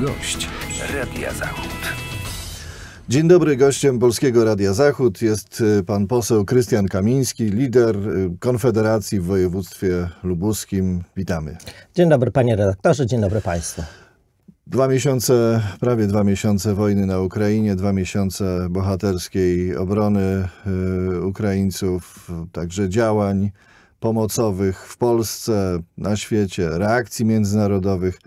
Gość Radia Zachód. Dzień dobry, gościem Polskiego Radia Zachód jest y, pan poseł Krystian Kamiński, lider y, Konfederacji w województwie lubuskim. Witamy. Dzień dobry panie redaktorze, dzień dobry państwu. Dwa miesiące, prawie dwa miesiące wojny na Ukrainie, dwa miesiące bohaterskiej obrony y, Ukraińców, także działań pomocowych w Polsce, na świecie, reakcji międzynarodowych.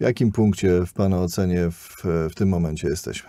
W jakim punkcie w Pana ocenie w, w tym momencie jesteśmy?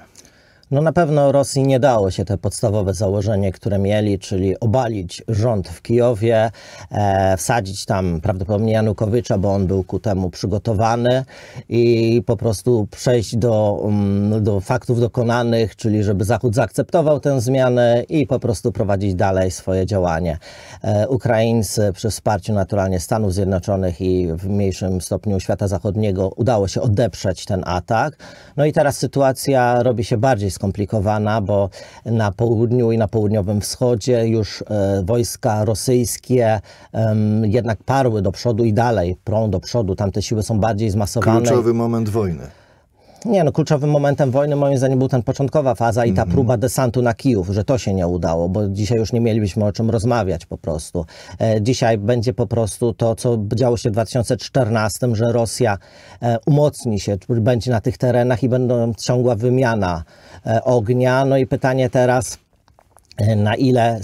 No na pewno Rosji nie dało się te podstawowe założenie, które mieli, czyli obalić rząd w Kijowie, e, wsadzić tam prawdopodobnie Janukowycza, bo on był ku temu przygotowany i po prostu przejść do, mm, do faktów dokonanych, czyli żeby Zachód zaakceptował tę zmianę i po prostu prowadzić dalej swoje działanie. E, Ukraińcy przy wsparciu naturalnie Stanów Zjednoczonych i w mniejszym stopniu świata zachodniego udało się odeprzeć ten atak. No i teraz sytuacja robi się bardziej skomplikowana skomplikowana, bo na południu i na południowym wschodzie już e, wojska rosyjskie jednak parły do przodu i dalej prą do przodu. Tamte siły są bardziej zmasowane. Kluczowy moment wojny. Nie, no kluczowym momentem wojny moim zdaniem był ten początkowa faza i ta mm -hmm. próba desantu na Kijów, że to się nie udało, bo dzisiaj już nie mielibyśmy o czym rozmawiać po prostu. E, dzisiaj będzie po prostu to, co działo się w 2014, że Rosja e, umocni się, będzie na tych terenach i będą ciągła wymiana e, ognia. No i pytanie teraz, na ile,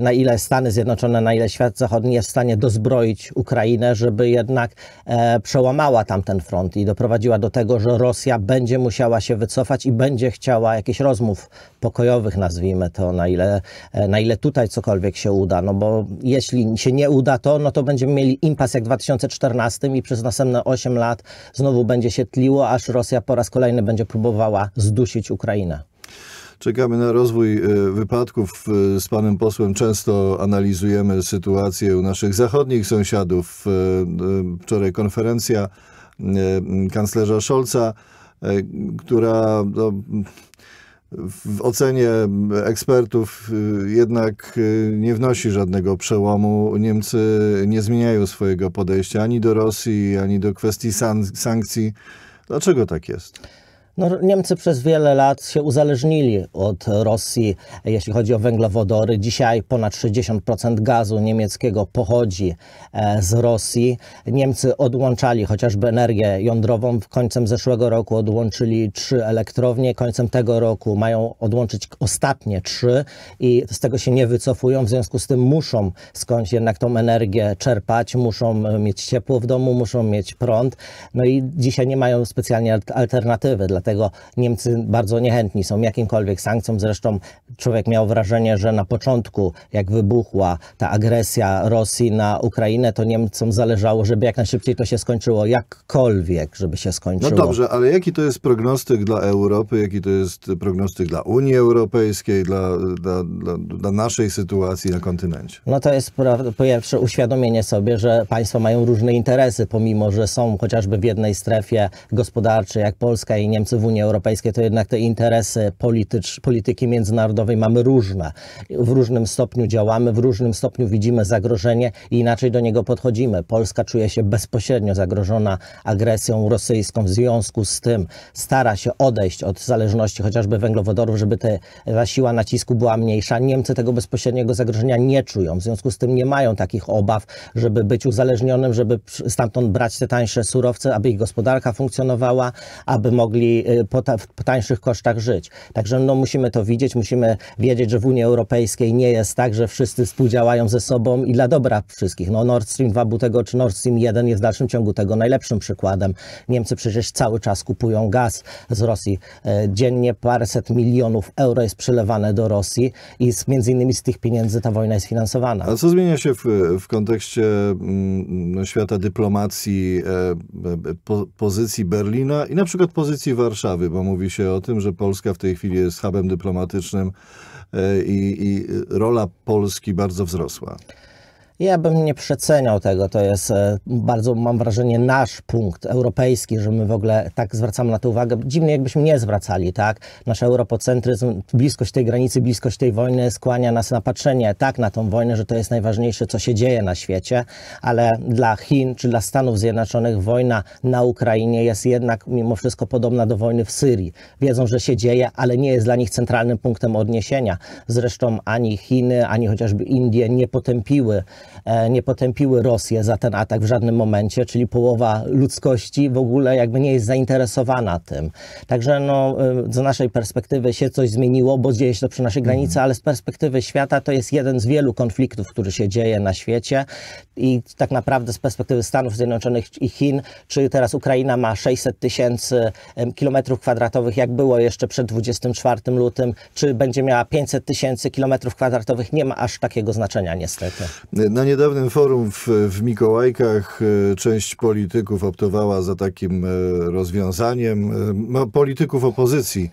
na ile Stany Zjednoczone, na ile świat zachodni jest w stanie dozbroić Ukrainę, żeby jednak e, przełamała tamten front i doprowadziła do tego, że Rosja będzie musiała się wycofać i będzie chciała jakichś rozmów pokojowych, nazwijmy to, na ile, e, na ile tutaj cokolwiek się uda. No bo jeśli się nie uda to, no to będziemy mieli impas jak w 2014 i przez następne 8 lat znowu będzie się tliło, aż Rosja po raz kolejny będzie próbowała zdusić Ukrainę. Czekamy na rozwój e, wypadków. E, z panem posłem często analizujemy sytuację u naszych zachodnich sąsiadów. E, wczoraj konferencja kanclerza Scholza, która no, w ocenie ekspertów jednak nie wnosi żadnego przełomu. Niemcy nie zmieniają swojego podejścia ani do Rosji, ani do kwestii sankcji. Dlaczego tak jest? No, Niemcy przez wiele lat się uzależnili od Rosji, jeśli chodzi o węglowodory. Dzisiaj ponad 60% gazu niemieckiego pochodzi e, z Rosji. Niemcy odłączali chociażby energię jądrową. Końcem zeszłego roku odłączyli trzy elektrownie. Końcem tego roku mają odłączyć ostatnie trzy i z tego się nie wycofują. W związku z tym muszą skądś jednak tą energię czerpać, muszą e, mieć ciepło w domu, muszą mieć prąd. No i dzisiaj nie mają specjalnie alternatywy dla Dlatego Niemcy bardzo niechętni są jakimkolwiek sankcjom. Zresztą człowiek miał wrażenie, że na początku, jak wybuchła ta agresja Rosji na Ukrainę, to Niemcom zależało, żeby jak najszybciej to się skończyło, jakkolwiek, żeby się skończyło. No dobrze, ale jaki to jest prognostyk dla Europy, jaki to jest prognostyk dla Unii Europejskiej, dla, dla, dla, dla naszej sytuacji na kontynencie? No to jest pierwsze uświadomienie sobie, że państwa mają różne interesy, pomimo, że są chociażby w jednej strefie gospodarczej, jak Polska i Niemcy w Unii Europejskiej, to jednak te interesy politycz, polityki międzynarodowej mamy różne. W różnym stopniu działamy, w różnym stopniu widzimy zagrożenie i inaczej do niego podchodzimy. Polska czuje się bezpośrednio zagrożona agresją rosyjską, w związku z tym stara się odejść od zależności chociażby węglowodorów, żeby ta siła nacisku była mniejsza. Niemcy tego bezpośredniego zagrożenia nie czują, w związku z tym nie mają takich obaw, żeby być uzależnionym, żeby stamtąd brać te tańsze surowce, aby ich gospodarka funkcjonowała, aby mogli Y, po, ta, po tańszych kosztach żyć. Także no, musimy to widzieć, musimy wiedzieć, że w Unii Europejskiej nie jest tak, że wszyscy współdziałają ze sobą i dla dobra wszystkich. No, Nord Stream 2 był tego, czy Nord Stream 1 jest w dalszym ciągu tego najlepszym przykładem. Niemcy przecież cały czas kupują gaz z Rosji. E, dziennie paręset milionów euro jest przelewane do Rosji i z, między innymi z tych pieniędzy ta wojna jest finansowana. A co zmienia się w, w kontekście m, mm, świata dyplomacji, e, e, po, pozycji Berlina i na przykład pozycji Warszawy? Warszawy, bo mówi się o tym, że Polska w tej chwili jest hubem dyplomatycznym e, i, i rola Polski bardzo wzrosła. Ja bym nie przeceniał tego. To jest e, bardzo, mam wrażenie, nasz punkt europejski, że my w ogóle tak zwracamy na to uwagę. Dziwnie, jakbyśmy nie zwracali, tak? Nasz europocentryzm, bliskość tej granicy, bliskość tej wojny skłania nas na patrzenie tak na tą wojnę, że to jest najważniejsze, co się dzieje na świecie, ale dla Chin czy dla Stanów Zjednoczonych wojna na Ukrainie jest jednak mimo wszystko podobna do wojny w Syrii. Wiedzą, że się dzieje, ale nie jest dla nich centralnym punktem odniesienia. Zresztą ani Chiny, ani chociażby Indie nie potępiły E, nie potępiły Rosję za ten atak w żadnym momencie, czyli połowa ludzkości w ogóle jakby nie jest zainteresowana tym. Także no, e, z naszej perspektywy się coś zmieniło, bo dzieje się to przy naszej granicy, mhm. ale z perspektywy świata to jest jeden z wielu konfliktów, który się dzieje na świecie i tak naprawdę z perspektywy Stanów Zjednoczonych i Chin, czy teraz Ukraina ma 600 tysięcy kilometrów kwadratowych, jak było jeszcze przed 24 lutym, czy będzie miała 500 tysięcy kilometrów kwadratowych, nie ma aż takiego znaczenia niestety. No, na niedawnym forum w, w Mikołajkach e, część polityków optowała za takim e, rozwiązaniem, e, polityków opozycji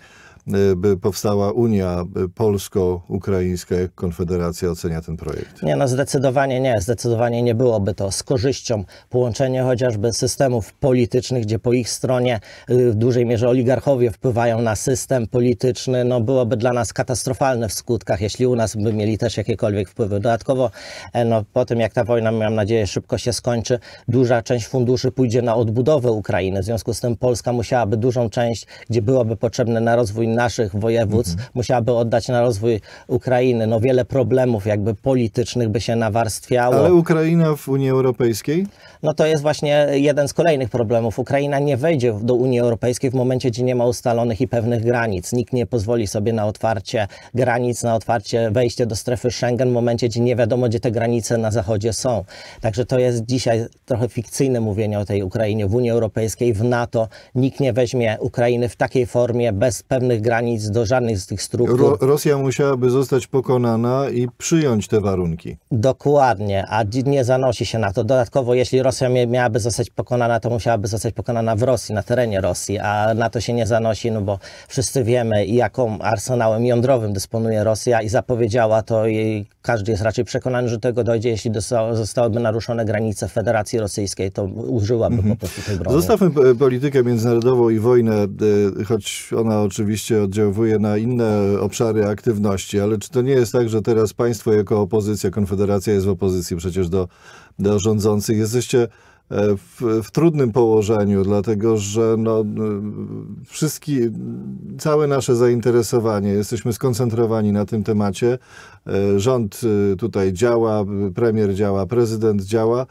Y, by powstała Unia Polsko-Ukraińska, jak Konfederacja ocenia ten projekt? Nie, no zdecydowanie nie. Zdecydowanie nie byłoby to z korzyścią połączenie chociażby systemów politycznych, gdzie po ich stronie y, w dużej mierze oligarchowie wpływają na system polityczny, no byłoby dla nas katastrofalne w skutkach, jeśli u nas by mieli też jakiekolwiek wpływy. Dodatkowo e, no, po tym, jak ta wojna, mam nadzieję, szybko się skończy, duża część funduszy pójdzie na odbudowę Ukrainy. W związku z tym Polska musiałaby dużą część, gdzie byłoby potrzebne na rozwój naszych województw mhm. musiałaby oddać na rozwój Ukrainy. No wiele problemów jakby politycznych by się nawarstwiało. Ale Ukraina w Unii Europejskiej? No to jest właśnie jeden z kolejnych problemów. Ukraina nie wejdzie do Unii Europejskiej w momencie, gdzie nie ma ustalonych i pewnych granic. Nikt nie pozwoli sobie na otwarcie granic, na otwarcie wejście do strefy Schengen w momencie, gdzie nie wiadomo, gdzie te granice na zachodzie są. Także to jest dzisiaj trochę fikcyjne mówienie o tej Ukrainie w Unii Europejskiej, w NATO. Nikt nie weźmie Ukrainy w takiej formie bez pewnych granic, do żadnych z tych struktur. Ro Rosja musiałaby zostać pokonana i przyjąć te warunki. Dokładnie, a nie zanosi się na to. Dodatkowo, jeśli Rosja miałaby zostać pokonana, to musiałaby zostać pokonana w Rosji, na terenie Rosji, a na to się nie zanosi, no bo wszyscy wiemy, jaką arsenałem jądrowym dysponuje Rosja i zapowiedziała to i każdy jest raczej przekonany, że do tego dojdzie, jeśli zostałyby naruszone granice Federacji Rosyjskiej, to użyłaby mhm. po prostu tej broni. Zostawmy politykę międzynarodową i wojnę, e, choć ona oczywiście oczywiście na inne obszary aktywności, ale czy to nie jest tak, że teraz państwo jako opozycja, Konfederacja jest w opozycji przecież do, do rządzących, jesteście e, w, w, trudnym położeniu, dlatego że no, wszystkie, całe nasze zainteresowanie, jesteśmy skoncentrowani na tym temacie. E, rząd e, tutaj działa, premier działa, prezydent działa.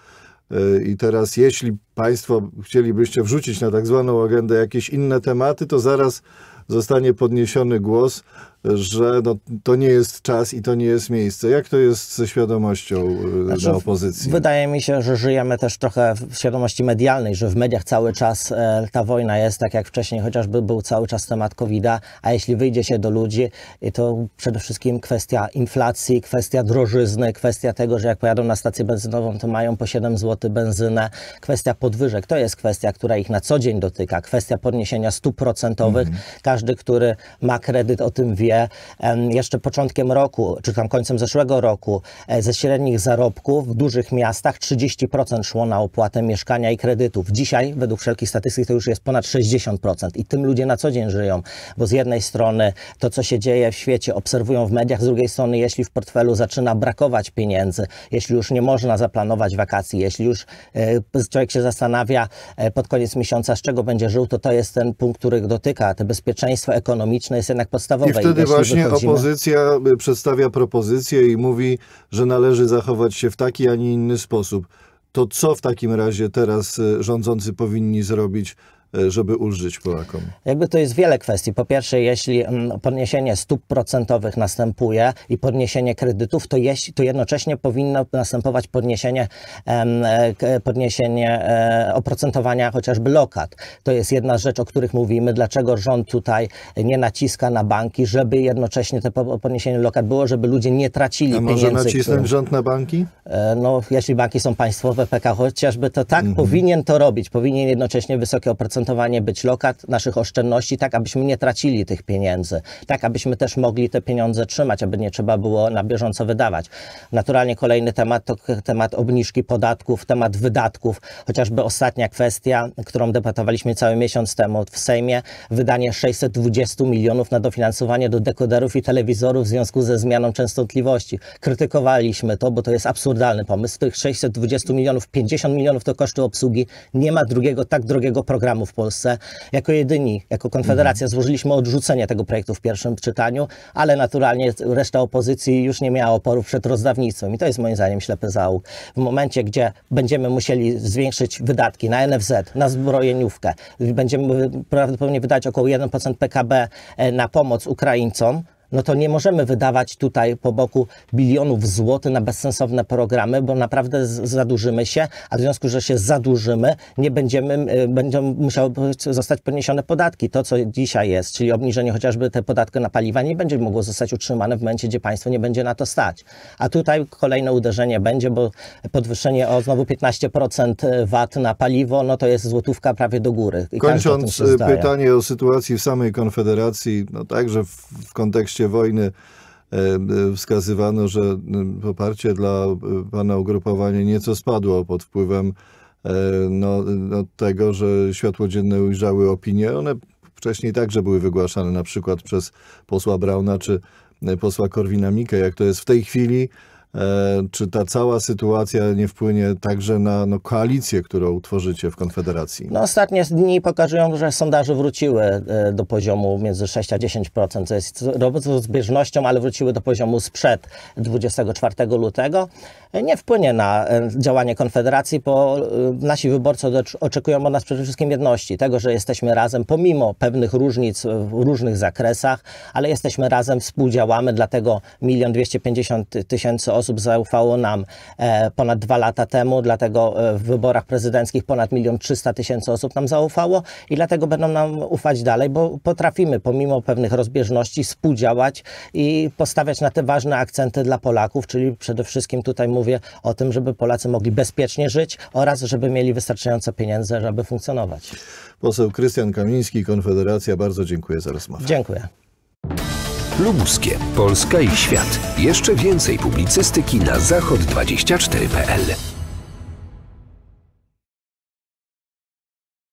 I teraz, jeśli Państwo chcielibyście wrzucić na tak zwaną agendę jakieś inne tematy, to zaraz zostanie podniesiony głos że no, to nie jest czas i to nie jest miejsce. Jak to jest ze świadomością y, znaczy, dla opozycji? Wydaje mi się, że żyjemy też trochę w świadomości medialnej, że w mediach cały czas e, ta wojna jest, tak jak wcześniej chociażby był cały czas temat covid a jeśli wyjdzie się do ludzi, to przede wszystkim kwestia inflacji, kwestia drożyzny, kwestia tego, że jak pojadą na stację benzynową, to mają po 7 zł benzynę, kwestia podwyżek, to jest kwestia, która ich na co dzień dotyka, kwestia podniesienia stóp procentowych. Mhm. Każdy, który ma kredyt, o tym wie, jeszcze początkiem roku, czy tam końcem zeszłego roku, e, ze średnich zarobków w dużych miastach 30% szło na opłatę mieszkania i kredytów. Dzisiaj, według wszelkich statystyk, to już jest ponad 60% i tym ludzie na co dzień żyją, bo z jednej strony to, co się dzieje w świecie, obserwują w mediach, z drugiej strony, jeśli w portfelu zaczyna brakować pieniędzy, jeśli już nie można zaplanować wakacji, jeśli już e, człowiek się zastanawia e, pod koniec miesiąca, z czego będzie żył, to to jest ten punkt, który dotyka. To bezpieczeństwo ekonomiczne jest jednak podstawowe. I wtedy kiedy właśnie wychodzimy. opozycja y, przedstawia propozycję i mówi, że należy zachować się w taki, a nie inny sposób, to co w takim razie teraz y, rządzący powinni zrobić, E, żeby ulżyć Polakom? Jakby to jest wiele kwestii. Po pierwsze, jeśli mm, podniesienie stóp procentowych następuje i podniesienie kredytów, to, jeśli, to jednocześnie powinno następować podniesienie, e, podniesienie e, oprocentowania chociażby lokat. To jest jedna rzecz, o których mówimy, dlaczego rząd tutaj nie naciska na banki, żeby jednocześnie to podniesienie lokat było, żeby ludzie nie tracili A może pieniędzy. nacisnąć którym... rząd na banki? No, jeśli banki są państwowe, PK chociażby, to tak mhm. powinien to robić. Powinien jednocześnie wysokie oprocentowanie oprocentowanie być lokat naszych oszczędności, tak abyśmy nie tracili tych pieniędzy, tak abyśmy też mogli te pieniądze trzymać, aby nie trzeba było na bieżąco wydawać. Naturalnie kolejny temat to temat obniżki podatków, temat wydatków, chociażby ostatnia kwestia, którą debatowaliśmy cały miesiąc temu w Sejmie, wydanie 620 milionów na dofinansowanie do dekoderów i telewizorów w związku ze zmianą częstotliwości. Krytykowaliśmy to, bo to jest absurdalny pomysł. Z tych 620 milionów, 50 milionów to koszty obsługi. Nie ma drugiego tak drogiego programu w w Polsce. Jako jedyni, jako Konfederacja mhm. złożyliśmy odrzucenie tego projektu w pierwszym czytaniu, ale naturalnie reszta opozycji już nie miała oporów przed rozdawnictwem i to jest moim zdaniem ślepy załóg. W momencie, gdzie będziemy musieli zwiększyć wydatki na NFZ, na zbrojeniówkę, będziemy prawdopodobnie wydać około 1% PKB e, na pomoc Ukraińcom, no to nie możemy wydawać tutaj po boku bilionów złotych na bezsensowne programy, bo naprawdę zadłużymy się, a w związku, że się zadłużymy, nie będziemy, y, będą musiały zostać podniesione podatki. To, co dzisiaj jest, czyli obniżenie chociażby te podatki na paliwa, nie będzie mogło zostać utrzymane w momencie, gdzie państwo nie będzie na to stać. A tutaj kolejne uderzenie będzie, bo podwyższenie o znowu 15% y, VAT na paliwo, no to jest złotówka prawie do góry. I Kończąc y, pytanie o sytuacji w samej Konfederacji, no także w kontekście trakcie wojny e, e, wskazywano, że poparcie dla e, pana ugrupowania nieco spadło pod wpływem no, no, tego, że światło dzienne ujrzały opinie. One wcześniej także były wygłaszane na przykład przez posła Brauna czy posła Korwina-Mikke. Jak to jest w tej chwili, E, czy ta cała sytuacja nie wpłynie także na no, koalicję, którą utworzycie w Konfederacji? No, ostatnie dni pokazują, że sondaże wróciły e, do poziomu między 6 a 10%, co jest rozbieżnością, ale wróciły do poziomu sprzed 24 lutego nie wpłynie na e, działanie Konfederacji, bo e, nasi wyborcy oczekują od nas przede wszystkim jedności, tego, że jesteśmy razem pomimo pewnych różnic w różnych zakresach, ale jesteśmy razem, współdziałamy, dlatego 1 250 tysięcy osób zaufało nam e, ponad dwa lata temu, dlatego w wyborach prezydenckich ponad 1 300 tysięcy osób nam zaufało i dlatego będą nam ufać dalej, bo potrafimy pomimo pewnych rozbieżności współdziałać i postawiać na te ważne akcenty dla Polaków, czyli przede wszystkim tutaj mówię mówię o tym, żeby Polacy mogli bezpiecznie żyć oraz żeby mieli wystarczająco pieniędzy, żeby funkcjonować. Poseł Krystian Kamiński, Konfederacja, bardzo dziękuję za rozmowę. Dziękuję. Lubuskie, Polska i świat. Jeszcze więcej publicystyki na zachod24.pl.